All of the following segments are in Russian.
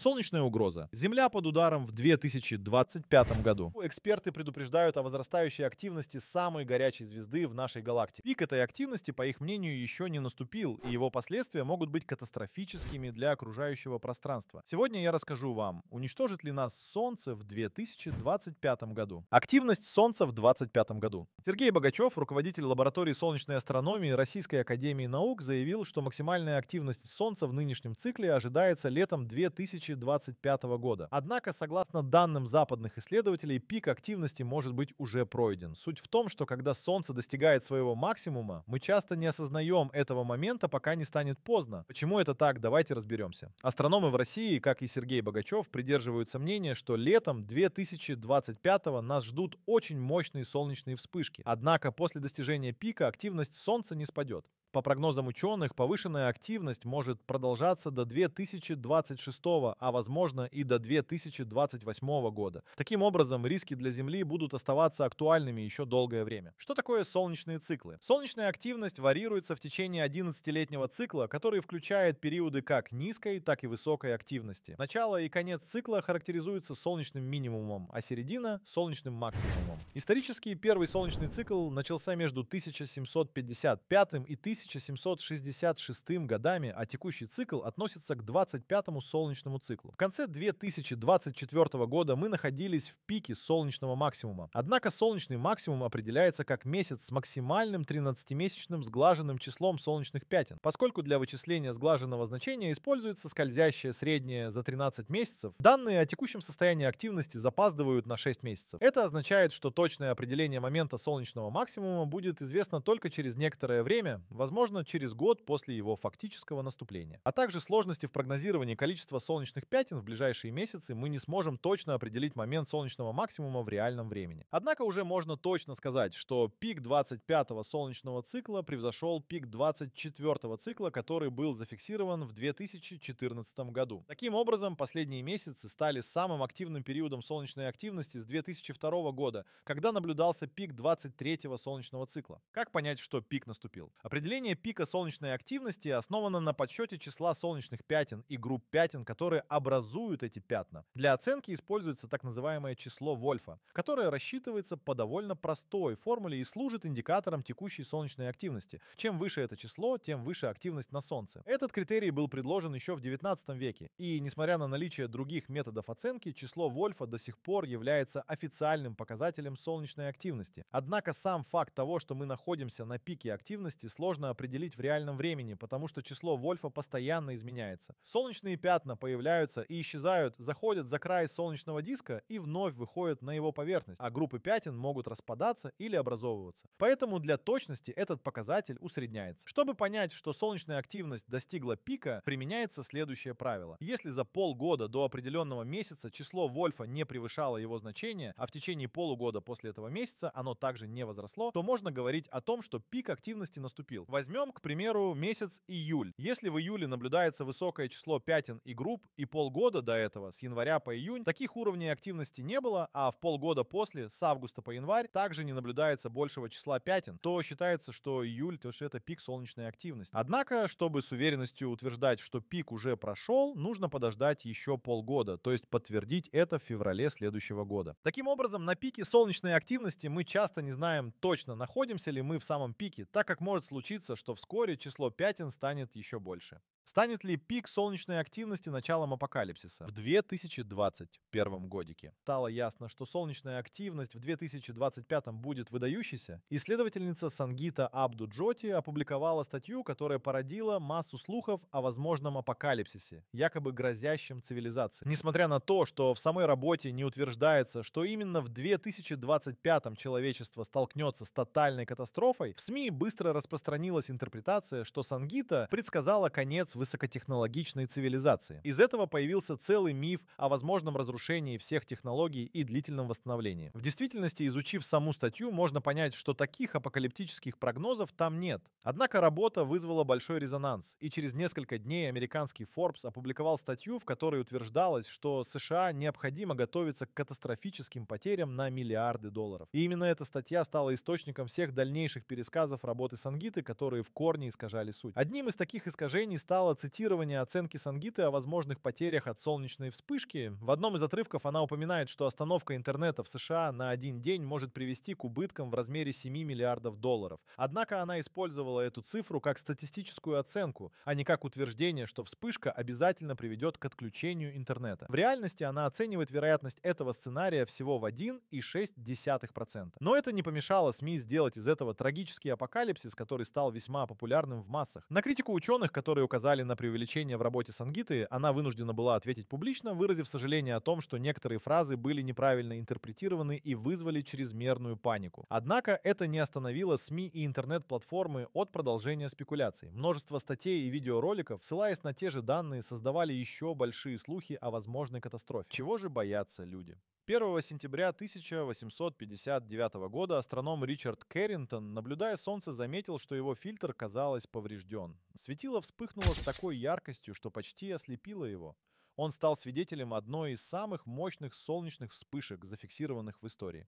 Солнечная угроза. Земля под ударом в 2025 году. Эксперты предупреждают о возрастающей активности самой горячей звезды в нашей галактике. Пик этой активности, по их мнению, еще не наступил, и его последствия могут быть катастрофическими для окружающего пространства. Сегодня я расскажу вам, уничтожит ли нас Солнце в 2025 году. Активность Солнца в 2025 году. Сергей Богачев, руководитель лаборатории солнечной астрономии Российской академии наук, заявил, что максимальная активность Солнца в нынешнем цикле ожидается летом 2000 2025 года. Однако, согласно данным западных исследователей, пик активности может быть уже пройден. Суть в том, что когда Солнце достигает своего максимума, мы часто не осознаем этого момента, пока не станет поздно. Почему это так? Давайте разберемся. Астрономы в России, как и Сергей Богачев, придерживаются мнения, что летом 2025 нас ждут очень мощные солнечные вспышки. Однако после достижения пика активность Солнца не спадет. По прогнозам ученых, повышенная активность может продолжаться до 2026, а возможно и до 2028 года. Таким образом, риски для Земли будут оставаться актуальными еще долгое время. Что такое солнечные циклы? Солнечная активность варьируется в течение 11-летнего цикла, который включает периоды как низкой, так и высокой активности. Начало и конец цикла характеризуются солнечным минимумом, а середина — солнечным максимумом. Исторически первый солнечный цикл начался между 1755 и 1000 1766 годами, а текущий цикл относится к 25-му солнечному циклу. В конце 2024 года мы находились в пике солнечного максимума. Однако солнечный максимум определяется как месяц с максимальным 13-месячным сглаженным числом солнечных пятен, поскольку для вычисления сглаженного значения используется скользящее среднее за 13 месяцев. Данные о текущем состоянии активности запаздывают на 6 месяцев. Это означает, что точное определение момента солнечного максимума будет известно только через некоторое время, возможно, возможно, через год после его фактического наступления. А также сложности в прогнозировании количества солнечных пятен в ближайшие месяцы мы не сможем точно определить момент солнечного максимума в реальном времени. Однако уже можно точно сказать, что пик 25-го солнечного цикла превзошел пик 24-го цикла, который был зафиксирован в 2014 году. Таким образом, последние месяцы стали самым активным периодом солнечной активности с 2002 года, когда наблюдался пик 23-го солнечного цикла. Как понять, что пик наступил? Определение Определение пика солнечной активности основано на подсчете числа солнечных пятен и групп пятен, которые образуют эти пятна. Для оценки используется так называемое число Вольфа, которое рассчитывается по довольно простой формуле и служит индикатором текущей солнечной активности. Чем выше это число, тем выше активность на Солнце. Этот критерий был предложен еще в 19 веке, и несмотря на наличие других методов оценки, число Вольфа до сих пор является официальным показателем солнечной активности. Однако сам факт того, что мы находимся на пике активности, сложно определить в реальном времени, потому что число Вольфа постоянно изменяется. Солнечные пятна появляются и исчезают, заходят за край солнечного диска и вновь выходят на его поверхность, а группы пятен могут распадаться или образовываться. Поэтому для точности этот показатель усредняется. Чтобы понять, что солнечная активность достигла пика, применяется следующее правило. Если за полгода до определенного месяца число Вольфа не превышало его значение, а в течение полугода после этого месяца оно также не возросло, то можно говорить о том, что пик активности наступил. Возьмем, к примеру, месяц июль. Если в июле наблюдается высокое число пятен и групп, и полгода до этого, с января по июнь, таких уровней активности не было, а в полгода после, с августа по январь, также не наблюдается большего числа пятен, то считается, что июль, то есть это пик солнечной активности. Однако, чтобы с уверенностью утверждать, что пик уже прошел, нужно подождать еще полгода, то есть подтвердить это в феврале следующего года. Таким образом, на пике солнечной активности мы часто не знаем точно, находимся ли мы в самом пике, так как может случиться надеяться, что вскоре число пятен станет еще больше. Станет ли пик солнечной активности началом апокалипсиса в 2021 годике? Стало ясно, что солнечная активность в 2025 будет выдающейся. Исследовательница Сангита Абду Джоти опубликовала статью, которая породила массу слухов о возможном апокалипсисе, якобы грозящем цивилизации. Несмотря на то, что в самой работе не утверждается, что именно в 2025 человечество столкнется с тотальной катастрофой, в СМИ быстро распространилась интерпретация, что Сангита предсказала конец высокотехнологичной цивилизации. Из этого появился целый миф о возможном разрушении всех технологий и длительном восстановлении. В действительности, изучив саму статью, можно понять, что таких апокалиптических прогнозов там нет. Однако работа вызвала большой резонанс, и через несколько дней американский Forbes опубликовал статью, в которой утверждалось, что США необходимо готовиться к катастрофическим потерям на миллиарды долларов. И именно эта статья стала источником всех дальнейших пересказов работы Сангиты, которые в корне искажали суть. Одним из таких искажений стал стало цитирование оценки Сангиты о возможных потерях от солнечной вспышки. В одном из отрывков она упоминает, что остановка интернета в США на один день может привести к убыткам в размере 7 миллиардов долларов. Однако она использовала эту цифру как статистическую оценку, а не как утверждение, что вспышка обязательно приведет к отключению интернета. В реальности она оценивает вероятность этого сценария всего в 1,6%. Но это не помешало СМИ сделать из этого трагический апокалипсис, который стал весьма популярным в массах. На критику ученых, которые указали указали на преувеличение в работе Сангиты, она вынуждена была ответить публично, выразив сожаление о том, что некоторые фразы были неправильно интерпретированы и вызвали чрезмерную панику. Однако это не остановило СМИ и интернет-платформы от продолжения спекуляций. Множество статей и видеороликов, ссылаясь на те же данные, создавали еще большие слухи о возможной катастрофе. Чего же боятся люди? 1 сентября 1859 года астроном Ричард Керрингтон, наблюдая Солнце, заметил, что его фильтр, казалось, поврежден. Светило вспыхнуло с такой яркостью, что почти ослепило его. Он стал свидетелем одной из самых мощных солнечных вспышек, зафиксированных в истории.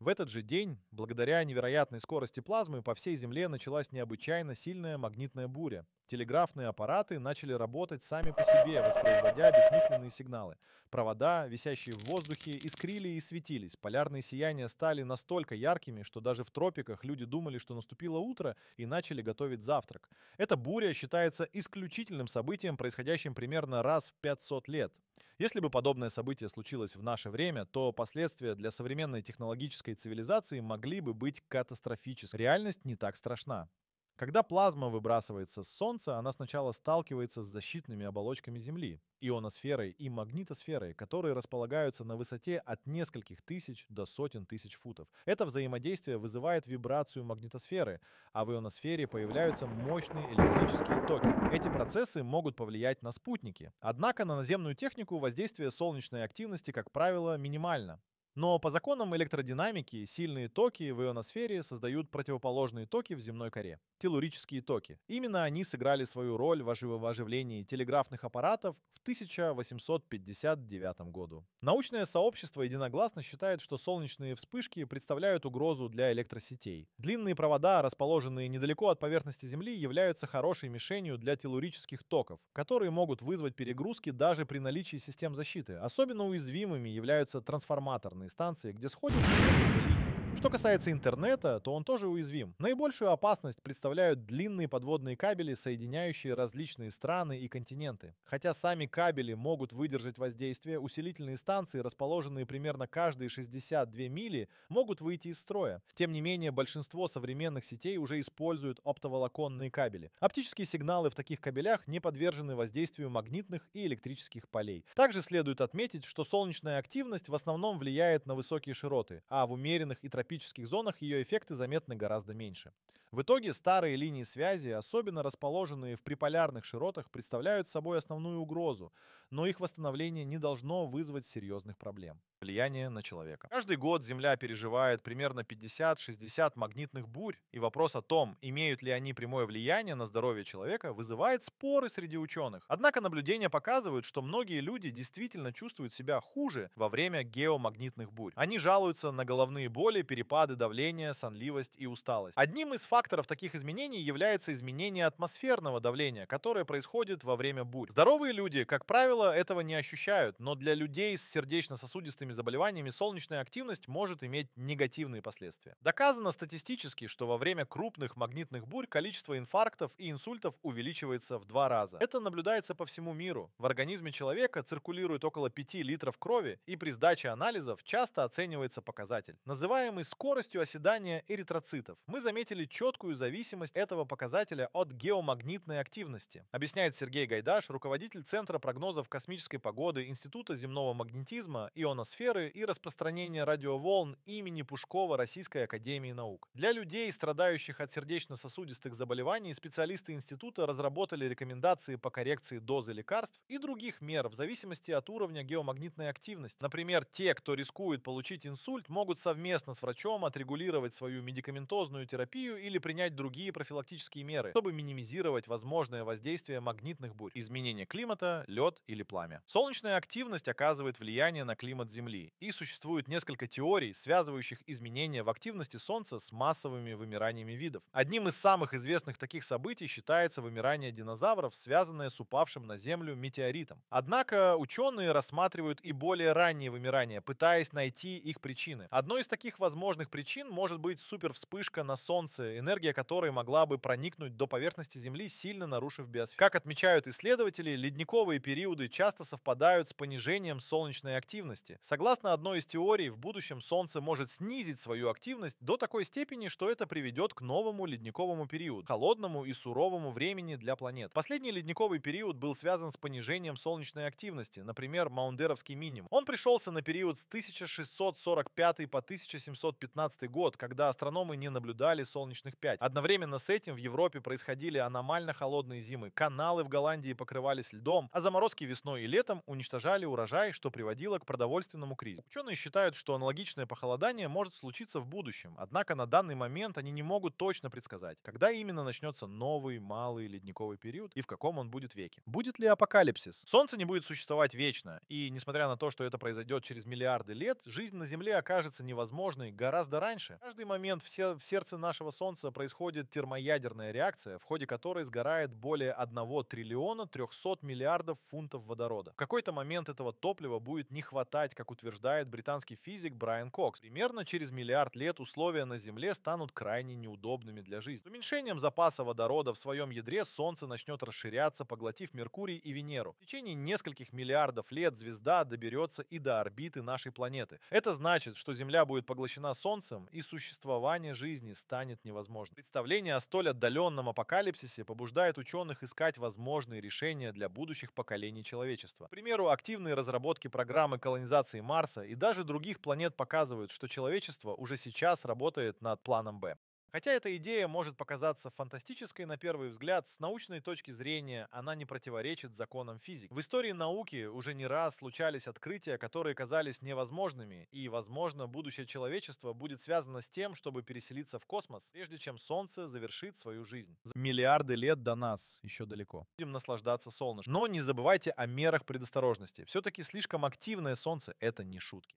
В этот же день, благодаря невероятной скорости плазмы, по всей Земле началась необычайно сильная магнитная буря. Телеграфные аппараты начали работать сами по себе, воспроизводя бессмысленные сигналы. Провода, висящие в воздухе, искрили и светились. Полярные сияния стали настолько яркими, что даже в тропиках люди думали, что наступило утро, и начали готовить завтрак. Эта буря считается исключительным событием, происходящим примерно раз в 500 лет. Если бы подобное событие случилось в наше время, то последствия для современной технологической цивилизации могли бы быть катастрофическими. Реальность не так страшна. Когда плазма выбрасывается с Солнца, она сначала сталкивается с защитными оболочками Земли, ионосферой и магнитосферой, которые располагаются на высоте от нескольких тысяч до сотен тысяч футов. Это взаимодействие вызывает вибрацию магнитосферы, а в ионосфере появляются мощные электрические токи. Эти процессы могут повлиять на спутники. Однако на наземную технику воздействие солнечной активности, как правило, минимально. Но по законам электродинамики сильные токи в ионосфере создают противоположные токи в земной коре — телурические токи. Именно они сыграли свою роль в оживлении телеграфных аппаратов в 1859 году. Научное сообщество единогласно считает, что солнечные вспышки представляют угрозу для электросетей. Длинные провода, расположенные недалеко от поверхности Земли, являются хорошей мишенью для телурических токов, которые могут вызвать перегрузки даже при наличии систем защиты. Особенно уязвимыми являются трансформаторные станции, где сходятся несколько линий что касается интернета, то он тоже уязвим. Наибольшую опасность представляют длинные подводные кабели, соединяющие различные страны и континенты. Хотя сами кабели могут выдержать воздействие, усилительные станции, расположенные примерно каждые 62 мили, могут выйти из строя. Тем не менее, большинство современных сетей уже используют оптоволоконные кабели. Оптические сигналы в таких кабелях не подвержены воздействию магнитных и электрических полей. Также следует отметить, что солнечная активность в основном влияет на высокие широты, а в умеренных и тропических тропических зонах ее эффекты заметны гораздо меньше. В итоге старые линии связи, особенно расположенные в приполярных широтах, представляют собой основную угрозу, но их восстановление не должно вызвать серьезных проблем влияние на человека. Каждый год Земля переживает примерно 50-60 магнитных бурь, и вопрос о том, имеют ли они прямое влияние на здоровье человека, вызывает споры среди ученых. Однако наблюдения показывают, что многие люди действительно чувствуют себя хуже во время геомагнитных бурь. Они жалуются на головные боли, перепады давления, сонливость и усталость. Одним из факторов таких изменений является изменение атмосферного давления, которое происходит во время бурь. Здоровые люди, как правило, этого не ощущают, но для людей с сердечно-сосудистыми онкологическими заболеваниями солнечная активность может иметь негативные последствия. Доказано статистически, что во время крупных магнитных бурь количество инфарктов и инсультов увеличивается в два раза. Это наблюдается по всему миру. В организме человека циркулирует около 5 литров крови, и при сдаче анализов часто оценивается показатель, называемый скоростью оседания эритроцитов. Мы заметили четкую зависимость этого показателя от геомагнитной активности, объясняет Сергей Гайдаш, руководитель Центра прогнозов космической погоды Института земного магнетизма ионосферы атмосферы и распространения радиоволн имени Пушкова Российской Академии Наук. Для людей, страдающих от сердечно-сосудистых заболеваний, специалисты института разработали рекомендации по коррекции дозы лекарств и других мер в зависимости от уровня геомагнитной активности. Например, те, кто рискует получить инсульт, могут совместно с врачом отрегулировать свою медикаментозную терапию или принять другие профилактические меры, чтобы минимизировать возможное воздействие магнитных бурь, изменение климата, лед или пламя. Солнечная активность оказывает влияние на климат Земли Земли, и существует несколько теорий, связывающих изменения в активности Солнца с массовыми вымираниями видов. Одним из самых известных таких событий считается вымирание динозавров, связанное с упавшим на Землю метеоритом. Однако ученые рассматривают и более ранние вымирания, пытаясь найти их причины. Одной из таких возможных причин может быть супервспышка на Солнце, энергия которой могла бы проникнуть до поверхности Земли, сильно нарушив биосферу. Как отмечают исследователи, ледниковые периоды часто совпадают с понижением солнечной активности. Согласно одной из теорий, в будущем Солнце может снизить свою активность до такой степени, что это приведет к новому ледниковому периоду, холодному и суровому времени для планет. Последний ледниковый период был связан с понижением солнечной активности, например, Маундеровский минимум. Он пришелся на период с 1645 по 1715 год, когда астрономы не наблюдали солнечных пять. Одновременно с этим в Европе происходили аномально холодные зимы, каналы в Голландии покрывались льдом, а заморозки весной и летом уничтожали урожай, что приводило к продовольственному глобальному кризису. Ученые считают, что аналогичное похолодание может случиться в будущем, однако на данный момент они не могут точно предсказать, когда именно начнется новый малый ледниковый период и в каком он будет веке. Будет ли апокалипсис? Солнце не будет существовать вечно, и несмотря на то, что это произойдет через миллиарды лет, жизнь на Земле окажется невозможной гораздо раньше. В каждый момент все, в сердце нашего Солнца происходит термоядерная реакция, в ходе которой сгорает более 1 триллиона 300 миллиардов фунтов водорода. В какой-то момент этого топлива будет не хватать как у утверждает британский физик Брайан Кокс. Примерно через миллиард лет условия на Земле станут крайне неудобными для жизни. С уменьшением запаса водорода в своем ядре Солнце начнет расширяться, поглотив Меркурий и Венеру. В течение нескольких миллиардов лет звезда доберется и до орбиты нашей планеты. Это значит, что Земля будет поглощена Солнцем, и существование жизни станет невозможным. Представление о столь отдаленном апокалипсисе побуждает ученых искать возможные решения для будущих поколений человечества. К примеру, активные разработки программы колонизации Марса и даже других планет показывают, что человечество уже сейчас работает над планом Б. Хотя эта идея может показаться фантастической на первый взгляд, с научной точки зрения она не противоречит законам физики. В истории науки уже не раз случались открытия, которые казались невозможными, и, возможно, будущее человечества будет связано с тем, чтобы переселиться в космос, прежде чем Солнце завершит свою жизнь. Миллиарды лет до нас еще далеко. Будем наслаждаться солнышком. Но не забывайте о мерах предосторожности. Все-таки слишком активное Солнце — это не шутки.